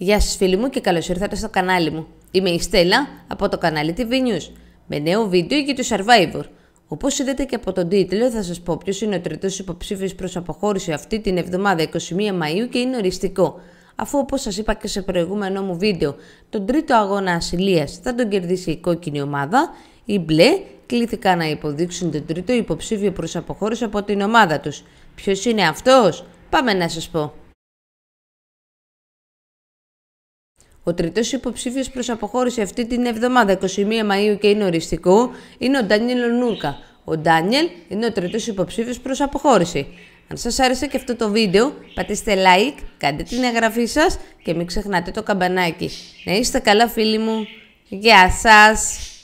Γεια σας φίλοι μου και καλώς ήρθατε στο κανάλι μου. Είμαι η Στέλλα από το κανάλι TV News με νέο βίντεο για το Survivor. Όπως είδατε και από τον τίτλο θα σας πω ποιος είναι ο τρίτος υποψήφιος προς αποχώρηση αυτή την εβδομάδα 21 Μαΐου και είναι οριστικό. Αφού όπως σας είπα και σε προηγούμενό μου βίντεο, τον τρίτο αγώνα ασυλίας θα τον κερδίσει η κόκκινη ομάδα, ή μπλε κλήθηκαν να υποδείξουν τον τρίτο υποψήφιο προς αποχώρηση από την ομάδα τους. Ποιος είναι αυτός? Πάμε να σας πω. Ο τρίτος υποψήφιος προς αποχώρηση αυτή την εβδομάδα, 21 Μαου και είναι οριστικό, είναι ο Ντάνιελ Νούρκα. Ο Ντάνιελ είναι ο τρίτος υποψήφιος προς αποχώρηση. Αν σας άρεσε και αυτό το βίντεο, πατήστε like, κάντε την εγγραφή σας και μην ξεχνάτε το καμπανάκι. Να είστε καλά φίλοι μου. Γεια σας!